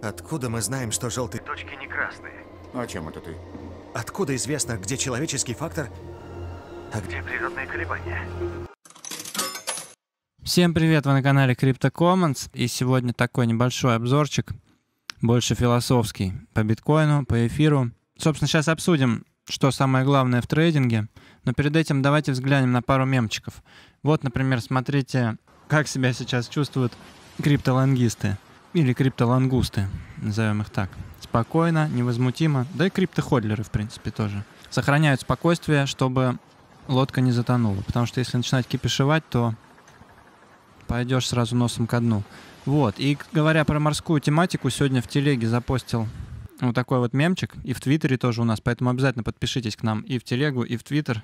Откуда мы знаем, что желтые точки не красные? О а чем это ты? Откуда известно, где человеческий фактор, а где природные колебания? Всем привет, вы на канале Crypto Commons, и сегодня такой небольшой обзорчик, больше философский, по биткоину, по эфиру. Собственно, сейчас обсудим, что самое главное в трейдинге, но перед этим давайте взглянем на пару мемчиков. Вот, например, смотрите, как себя сейчас чувствуют криптолангисты или криптолангусты, назовем их так, спокойно, невозмутимо, да и криптоходлеры, в принципе, тоже, сохраняют спокойствие, чтобы лодка не затонула. Потому что если начинать кипишевать, то пойдешь сразу носом ко дну. Вот, и говоря про морскую тематику, сегодня в телеге запостил вот такой вот мемчик, и в Твиттере тоже у нас, поэтому обязательно подпишитесь к нам и в телегу, и в Твиттер.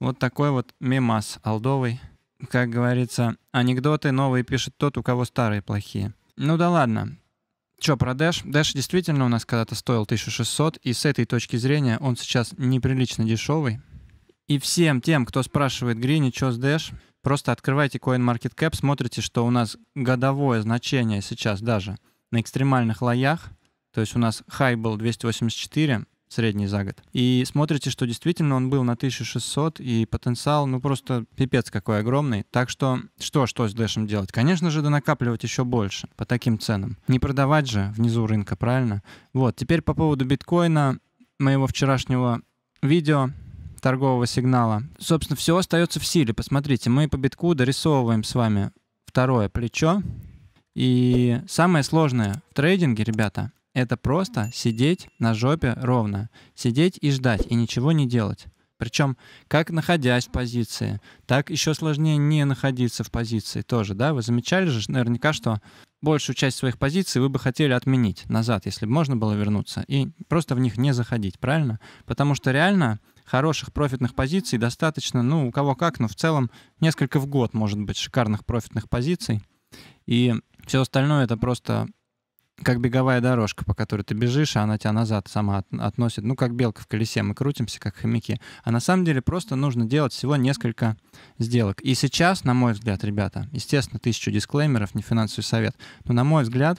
Вот такой вот мемас алдовый. Как говорится, анекдоты новые пишет тот, у кого старые плохие. Ну да ладно. Чё, про Dash? Dash действительно у нас когда-то стоил 1600, и с этой точки зрения он сейчас неприлично дешевый. И всем тем, кто спрашивает Грини, что с Dash, просто открывайте CoinMarketCap, смотрите, что у нас годовое значение сейчас даже на экстремальных лоях, то есть у нас хай был 284, средний за год. И смотрите, что действительно он был на 1600, и потенциал, ну, просто пипец какой огромный. Так что, что, что с Дэшем делать? Конечно же, донакапливать еще больше по таким ценам. Не продавать же внизу рынка, правильно? Вот, теперь по поводу биткоина, моего вчерашнего видео торгового сигнала. Собственно, все остается в силе. Посмотрите, мы по битку дорисовываем с вами второе плечо. И самое сложное в трейдинге, ребята, это просто сидеть на жопе ровно, сидеть и ждать, и ничего не делать. Причем как находясь в позиции, так еще сложнее не находиться в позиции тоже, да? Вы замечали же наверняка, что большую часть своих позиций вы бы хотели отменить назад, если бы можно было вернуться, и просто в них не заходить, правильно? Потому что реально хороших профитных позиций достаточно, ну, у кого как, но в целом несколько в год, может быть, шикарных профитных позиций. И все остальное — это просто как беговая дорожка, по которой ты бежишь, а она тебя назад сама от, относит. Ну, как белка в колесе, мы крутимся, как хомяки. А на самом деле просто нужно делать всего несколько сделок. И сейчас, на мой взгляд, ребята, естественно, тысячу дисклеймеров, не финансовый совет, но, на мой взгляд,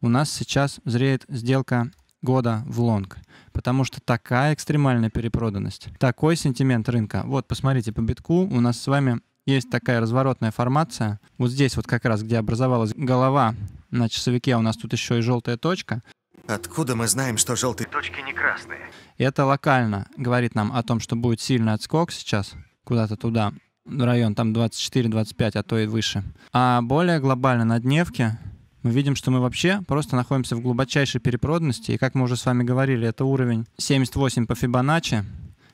у нас сейчас зреет сделка года в лонг. Потому что такая экстремальная перепроданность, такой сентимент рынка. Вот, посмотрите, по битку у нас с вами есть такая разворотная формация. Вот здесь вот как раз, где образовалась голова на часовике а у нас тут еще и желтая точка. Откуда мы знаем, что желтые точки не красные? Это локально говорит нам о том, что будет сильный отскок сейчас куда-то туда, в район там 24-25, а то и выше. А более глобально на дневке мы видим, что мы вообще просто находимся в глубочайшей перепроданности. И как мы уже с вами говорили, это уровень 78 по Фибоначчи,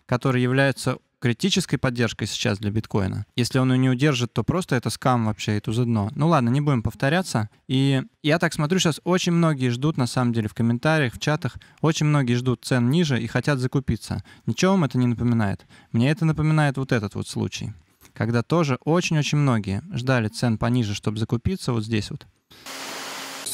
который является критической поддержкой сейчас для биткоина. Если он ее не удержит, то просто это скам вообще и туз дно. Ну ладно, не будем повторяться. И я так смотрю, сейчас очень многие ждут, на самом деле, в комментариях, в чатах, очень многие ждут цен ниже и хотят закупиться. Ничего вам это не напоминает. Мне это напоминает вот этот вот случай, когда тоже очень-очень многие ждали цен пониже, чтобы закупиться вот здесь вот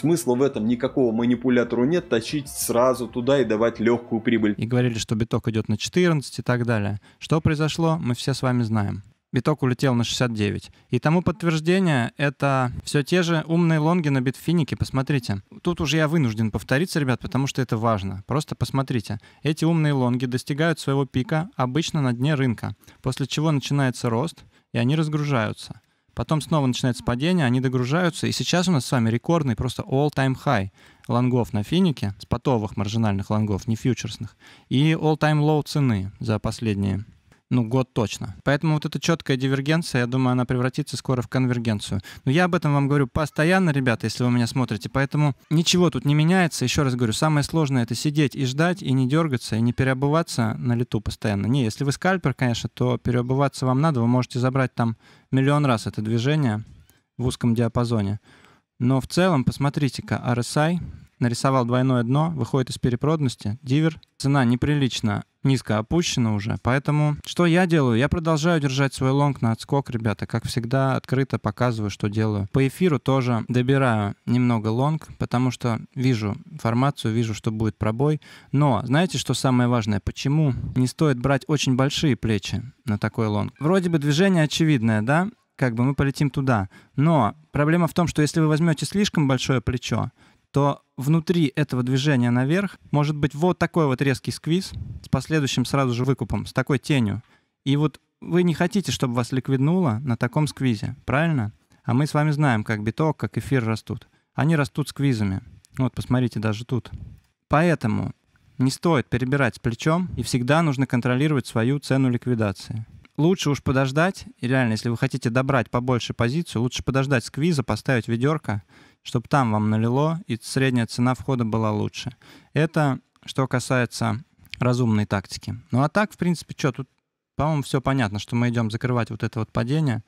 смысла в этом никакого манипулятору нет, тащить сразу туда и давать легкую прибыль. И говорили, что биток идет на 14 и так далее. Что произошло, мы все с вами знаем биток улетел на 69. И тому подтверждение — это все те же умные лонги на битфинике, посмотрите. Тут уже я вынужден повториться, ребят, потому что это важно. Просто посмотрите. Эти умные лонги достигают своего пика обычно на дне рынка, после чего начинается рост, и они разгружаются — Потом снова начинается падение, они догружаются. И сейчас у нас с вами рекордный просто all-time high лонгов на финике, спотовых маржинальных лонгов, не фьючерсных, и all-time low цены за последние ну, год точно. Поэтому вот эта четкая дивергенция, я думаю, она превратится скоро в конвергенцию. Но я об этом вам говорю постоянно, ребята, если вы меня смотрите, поэтому ничего тут не меняется. Еще раз говорю, самое сложное — это сидеть и ждать, и не дергаться, и не переобуваться на лету постоянно. Не, если вы скальпер, конечно, то переобуваться вам надо, вы можете забрать там миллион раз это движение в узком диапазоне. Но в целом, посмотрите-ка, RSI, нарисовал двойное дно, выходит из перепроданности, дивер. Цена неприлично низко опущена уже, поэтому что я делаю? Я продолжаю держать свой лонг на отскок, ребята, как всегда, открыто показываю, что делаю. По эфиру тоже добираю немного лонг, потому что вижу формацию, вижу, что будет пробой. Но знаете, что самое важное? Почему не стоит брать очень большие плечи на такой лонг? Вроде бы движение очевидное, да? Как бы мы полетим туда. Но проблема в том, что если вы возьмете слишком большое плечо, то внутри этого движения наверх может быть вот такой вот резкий сквиз с последующим сразу же выкупом, с такой тенью. И вот вы не хотите, чтобы вас ликвиднуло на таком сквизе, правильно? А мы с вами знаем, как биток, как эфир растут. Они растут сквизами. Ну вот, посмотрите, даже тут. Поэтому не стоит перебирать с плечом и всегда нужно контролировать свою цену ликвидации. Лучше уж подождать, и реально, если вы хотите добрать побольше позицию, лучше подождать сквиза, поставить ведерко чтобы там вам налило, и средняя цена входа была лучше. Это что касается разумной тактики. Ну а так, в принципе, что, тут, по-моему, все понятно, что мы идем закрывать вот это вот падение.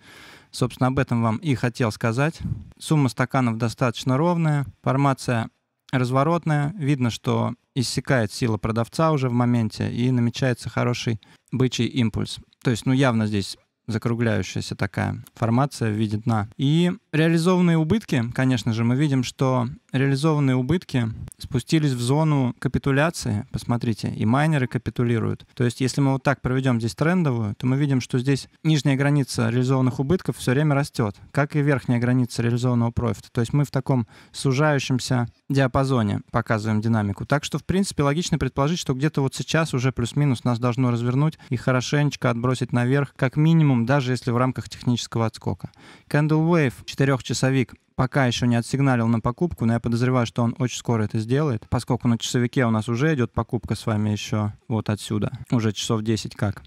Собственно, об этом вам и хотел сказать. Сумма стаканов достаточно ровная, формация разворотная. Видно, что иссякает сила продавца уже в моменте и намечается хороший бычий импульс. То есть, ну, явно здесь закругляющаяся такая формация виде дна. И реализованные убытки, конечно же, мы видим, что реализованные убытки спустились в зону капитуляции. Посмотрите, и майнеры капитулируют. То есть, если мы вот так проведем здесь трендовую, то мы видим, что здесь нижняя граница реализованных убытков все время растет, как и верхняя граница реализованного профита. То есть мы в таком сужающемся диапазоне показываем динамику. Так что, в принципе, логично предположить, что где-то вот сейчас уже плюс-минус нас должно развернуть и хорошенечко отбросить наверх, как минимум, даже если в рамках технического отскока. Candle Wave, четырехчасовик, пока еще не отсигналил на покупку, но я подозреваю, что он очень скоро это сделает, поскольку на часовике у нас уже идет покупка с вами еще вот отсюда, уже часов 10 как.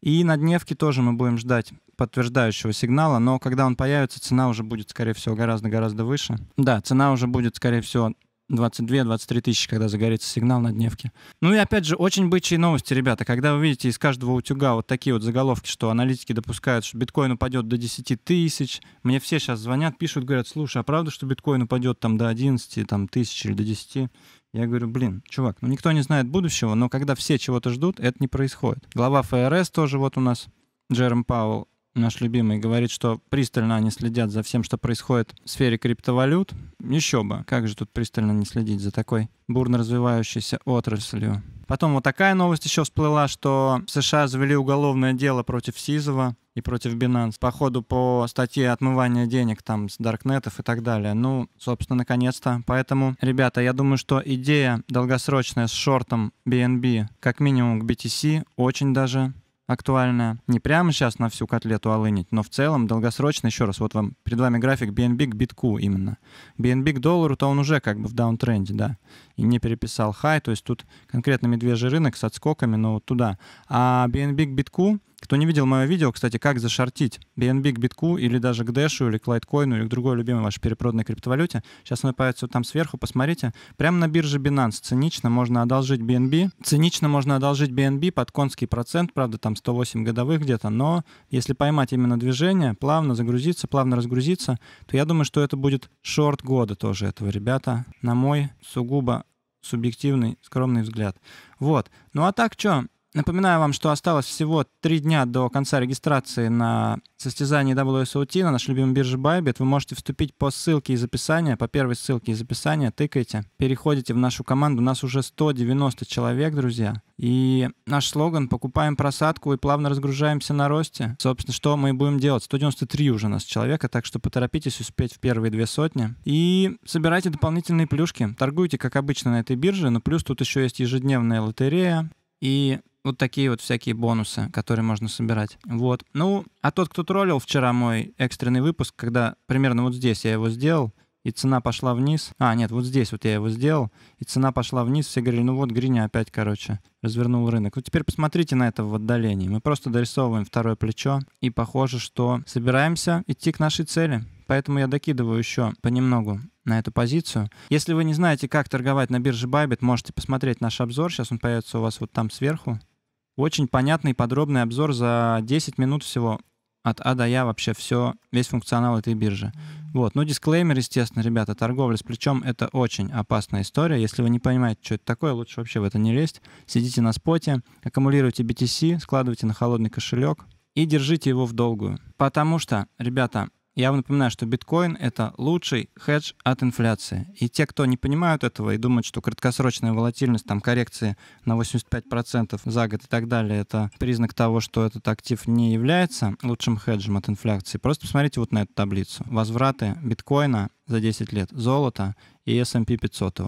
И на дневке тоже мы будем ждать подтверждающего сигнала, но когда он появится, цена уже будет, скорее всего, гораздо-гораздо выше. Да, цена уже будет, скорее всего, 22-23 тысячи, когда загорится сигнал на дневке. Ну и опять же, очень бычьи новости, ребята. Когда вы видите из каждого утюга вот такие вот заголовки, что аналитики допускают, что биткоин упадет до 10 тысяч, мне все сейчас звонят, пишут, говорят, слушай, а правда, что биткоин упадет там до 11 там, тысяч или до 10? Я говорю, блин, чувак, ну никто не знает будущего, но когда все чего-то ждут, это не происходит. Глава ФРС тоже вот у нас, Джером Пауэлл, наш любимый, говорит, что пристально они следят за всем, что происходит в сфере криптовалют. Еще бы, как же тут пристально не следить за такой бурно развивающейся отраслью. Потом вот такая новость еще всплыла, что в США завели уголовное дело против Сизова и против Binance по ходу по статье отмывания денег там с даркнетов и так далее. Ну, собственно, наконец-то. Поэтому, ребята, я думаю, что идея долгосрочная с шортом BNB как минимум к BTC очень даже актуальная. Не прямо сейчас на всю котлету алынить, но в целом долгосрочно, еще раз, вот вам перед вами график BNB к битку именно. BNB к доллару, то он уже как бы в даунтренде, да, и не переписал хай, то есть тут конкретно медвежий рынок с отскоками, но вот туда. А BNB к битку — кто не видел мое видео, кстати, как зашортить BNB к битку или даже к Дэшу или к лайткоину или к другой любимой вашей перепроданной криптовалюте, сейчас оно появится там сверху, посмотрите. Прямо на бирже Binance цинично можно одолжить BNB. Цинично можно одолжить BNB под конский процент, правда, там 108 годовых где-то, но если поймать именно движение, плавно загрузиться, плавно разгрузиться, то я думаю, что это будет шорт года тоже этого, ребята, на мой сугубо субъективный, скромный взгляд. Вот. Ну а так что, Напоминаю вам, что осталось всего три дня до конца регистрации на состязании WSOT на нашей любимой бирже Bybit. Вы можете вступить по ссылке из описания, по первой ссылке из описания, тыкайте, переходите в нашу команду. У нас уже 190 человек, друзья. И наш слоган «Покупаем просадку и плавно разгружаемся на росте». Собственно, что мы и будем делать. 193 уже у нас человека, так что поторопитесь успеть в первые две сотни. И собирайте дополнительные плюшки. Торгуйте, как обычно, на этой бирже, но плюс тут еще есть ежедневная лотерея. И вот такие вот всякие бонусы, которые можно собирать. Вот. Ну, а тот, кто троллил вчера мой экстренный выпуск, когда примерно вот здесь я его сделал, и цена пошла вниз. А, нет, вот здесь вот я его сделал, и цена пошла вниз. Все говорили, ну вот Гриня опять, короче, развернул рынок. Вот теперь посмотрите на это в отдалении. Мы просто дорисовываем второе плечо, и похоже, что собираемся идти к нашей цели. Поэтому я докидываю еще понемногу на эту позицию. Если вы не знаете, как торговать на бирже Bybit, можете посмотреть наш обзор. Сейчас он появится у вас вот там сверху. Очень понятный подробный обзор за 10 минут всего. От А до Я вообще все, весь функционал этой биржи. Вот. Ну, дисклеймер, естественно, ребята, торговля с плечом — это очень опасная история. Если вы не понимаете, что это такое, лучше вообще в это не лезть. Сидите на споте, аккумулируйте BTC, складывайте на холодный кошелек и держите его в долгую. Потому что, ребята, я вам напоминаю, что биткоин — это лучший хедж от инфляции. И те, кто не понимают этого и думают, что краткосрочная волатильность, там коррекции на 85% за год и так далее, это признак того, что этот актив не является лучшим хеджем от инфляции, просто посмотрите вот на эту таблицу. Возвраты биткоина за 10 лет, золото и S&P 500.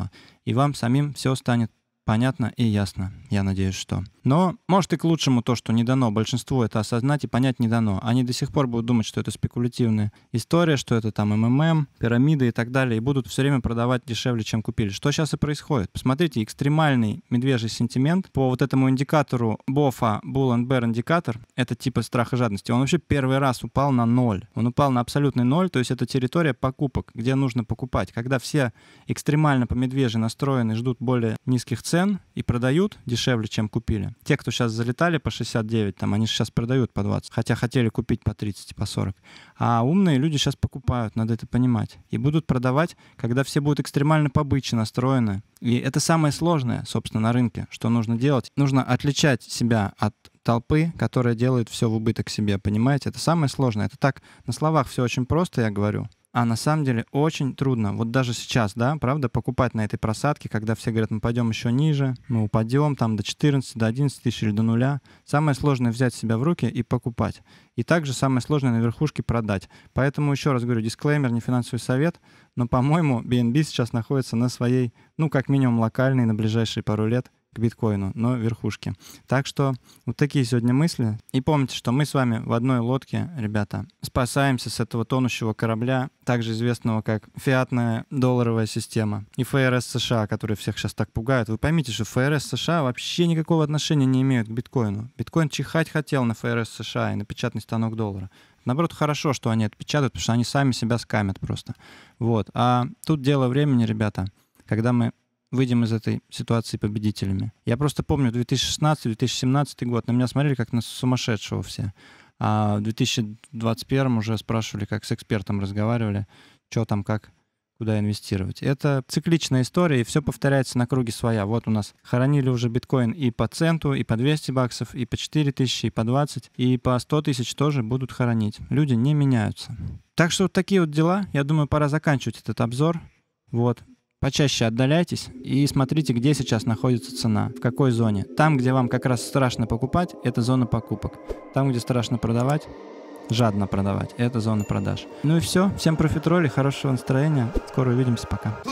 И вам самим все станет понятно и ясно, я надеюсь, что. Но, может, и к лучшему то, что не дано. Большинству это осознать и понять не дано. Они до сих пор будут думать, что это спекулятивная история, что это там МММ, пирамиды и так далее, и будут все время продавать дешевле, чем купили. Что сейчас и происходит. Посмотрите, экстремальный медвежий сентимент по вот этому индикатору Бофа Bull and Bear индикатор, это типа страха и жадности, он вообще первый раз упал на ноль. Он упал на абсолютный ноль, то есть это территория покупок, где нужно покупать. Когда все экстремально по медвежьи настроены, ждут более низких цен, цен и продают дешевле, чем купили. Те, кто сейчас залетали по 69, там, они сейчас продают по 20, хотя хотели купить по 30, по 40. А умные люди сейчас покупают, надо это понимать. И будут продавать, когда все будут экстремально побыче настроены. И это самое сложное, собственно, на рынке, что нужно делать. Нужно отличать себя от толпы, которая делает все в убыток себе, понимаете? Это самое сложное. Это так, на словах все очень просто, я говорю а на самом деле очень трудно. Вот даже сейчас, да, правда, покупать на этой просадке, когда все говорят, мы пойдем еще ниже, мы упадем там до 14, до 11 тысяч или до нуля. Самое сложное взять себя в руки и покупать. И также самое сложное на верхушке продать. Поэтому еще раз говорю, дисклеймер, не финансовый совет, но, по-моему, BNB сейчас находится на своей, ну, как минимум, локальной на ближайшие пару лет к биткоину, но верхушки. Так что вот такие сегодня мысли. И помните, что мы с вами в одной лодке, ребята, спасаемся с этого тонущего корабля, также известного как фиатная долларовая система и ФРС США, которые всех сейчас так пугают. Вы поймите, что ФРС США вообще никакого отношения не имеют к биткоину. Биткоин чихать хотел на ФРС США и на печатный станок доллара. Наоборот, хорошо, что они это потому что они сами себя скамят просто. Вот. А тут дело времени, ребята, когда мы выйдем из этой ситуации победителями. Я просто помню 2016-2017 год, на меня смотрели как на сумасшедшего все. А в 2021 уже спрашивали, как с экспертом разговаривали, что там, как, куда инвестировать. Это цикличная история, и все повторяется на круге своя. Вот у нас хоронили уже биткоин и по центу, и по 200 баксов, и по 4000, и по 20, и по 100 тысяч тоже будут хоронить. Люди не меняются. Так что вот такие вот дела. Я думаю, пора заканчивать этот обзор. Вот. Почаще отдаляйтесь и смотрите, где сейчас находится цена, в какой зоне. Там, где вам как раз страшно покупать, это зона покупок. Там, где страшно продавать, жадно продавать, это зона продаж. Ну и все. Всем профитроли, хорошего настроения. Скоро увидимся, пока.